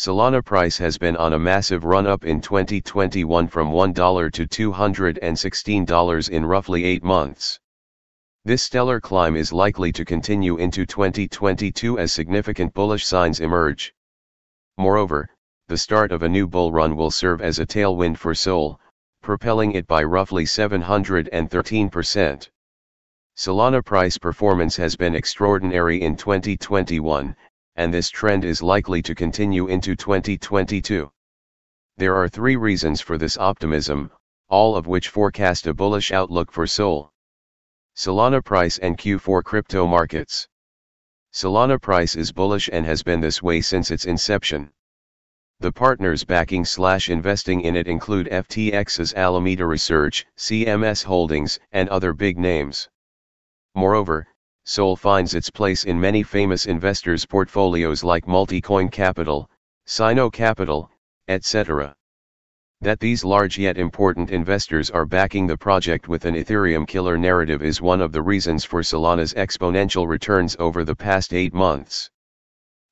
Solana price has been on a massive run-up in 2021 from $1 to $216 in roughly 8 months. This stellar climb is likely to continue into 2022 as significant bullish signs emerge. Moreover, the start of a new bull run will serve as a tailwind for SOL, propelling it by roughly 713%. Solana price performance has been extraordinary in 2021, and this trend is likely to continue into 2022. There are three reasons for this optimism, all of which forecast a bullish outlook for SOL. Solana price and Q4 crypto markets. Solana price is bullish and has been this way since its inception. The partners backing slash investing in it include FTX's Alameda Research, CMS Holdings, and other big names. Moreover, SOL finds its place in many famous investors' portfolios like Multicoin Capital, Sino Capital, etc. That these large yet important investors are backing the project with an Ethereum killer narrative is one of the reasons for Solana's exponential returns over the past eight months.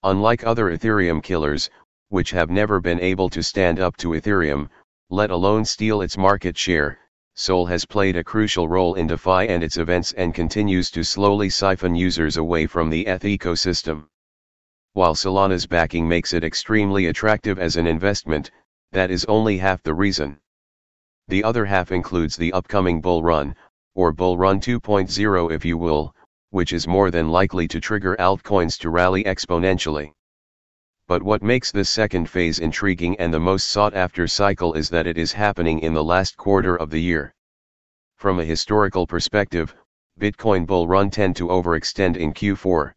Unlike other Ethereum killers, which have never been able to stand up to Ethereum, let alone steal its market share, Sol has played a crucial role in DeFi and its events and continues to slowly siphon users away from the ETH ecosystem. While Solana's backing makes it extremely attractive as an investment, that is only half the reason. The other half includes the upcoming bull run, or bull run 2.0 if you will, which is more than likely to trigger altcoins to rally exponentially. But what makes this second phase intriguing and the most sought after cycle is that it is happening in the last quarter of the year. From a historical perspective, Bitcoin bull run tend to overextend in Q4.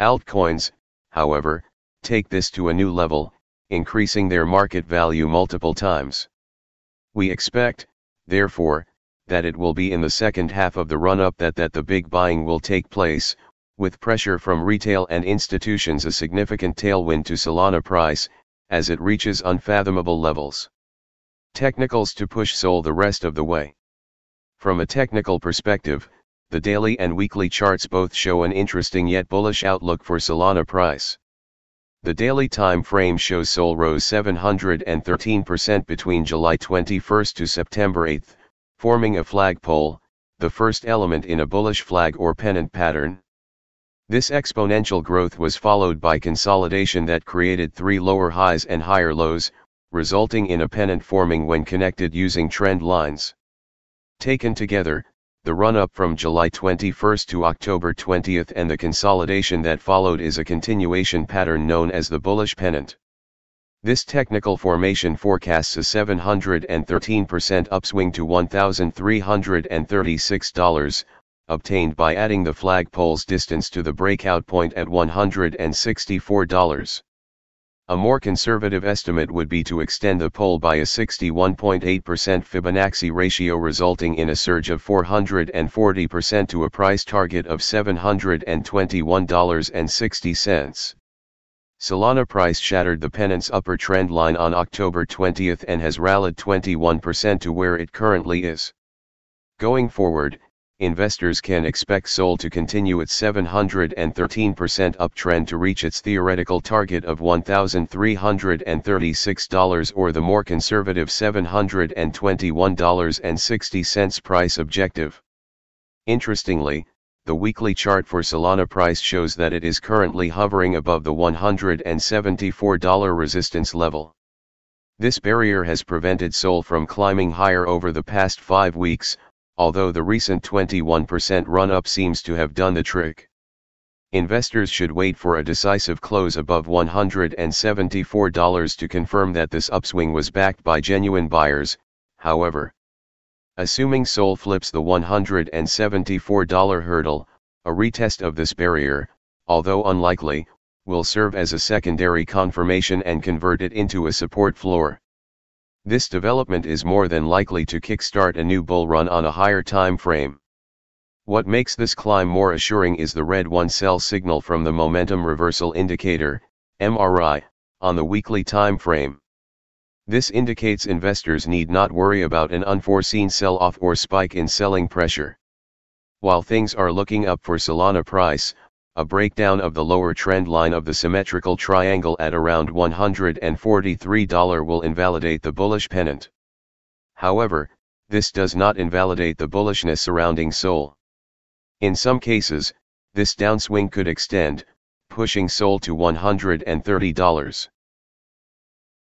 Altcoins, however, take this to a new level, increasing their market value multiple times. We expect, therefore, that it will be in the second half of the run up that that the big buying will take place, with pressure from retail and institutions a significant tailwind to Solana price, as it reaches unfathomable levels. Technicals to push Sol the rest of the way. From a technical perspective, the daily and weekly charts both show an interesting yet bullish outlook for Solana price. The daily time frame shows Sol rose 713% between July 21 to September 8, forming a flagpole, the first element in a bullish flag or pennant pattern. This exponential growth was followed by consolidation that created three lower highs and higher lows, resulting in a pennant forming when connected using trend lines. Taken together, the run-up from July 21 to October 20 and the consolidation that followed is a continuation pattern known as the bullish pennant. This technical formation forecasts a 713% upswing to $1,336, obtained by adding the flagpole's distance to the breakout point at $164. A more conservative estimate would be to extend the pole by a 61.8% Fibonacci ratio resulting in a surge of 440% to a price target of $721.60. Solana price shattered the pennant's upper trend line on October 20 and has rallied 21% to where it currently is. Going forward, investors can expect SOL to continue its 713% uptrend to reach its theoretical target of $1,336 or the more conservative $721.60 price objective. Interestingly, the weekly chart for Solana price shows that it is currently hovering above the $174 resistance level. This barrier has prevented SOL from climbing higher over the past five weeks, although the recent 21% run-up seems to have done the trick. Investors should wait for a decisive close above $174 to confirm that this upswing was backed by genuine buyers, however. Assuming Sol flips the $174 hurdle, a retest of this barrier, although unlikely, will serve as a secondary confirmation and convert it into a support floor. This development is more than likely to kickstart a new bull run on a higher time frame. What makes this climb more assuring is the red 1 cell signal from the momentum reversal indicator, MRI, on the weekly time frame. This indicates investors need not worry about an unforeseen sell-off or spike in selling pressure. While things are looking up for Solana price, a breakdown of the lower trend line of the symmetrical triangle at around $143 will invalidate the bullish pennant. However, this does not invalidate the bullishness surrounding SOL. In some cases, this downswing could extend, pushing SOL to $130.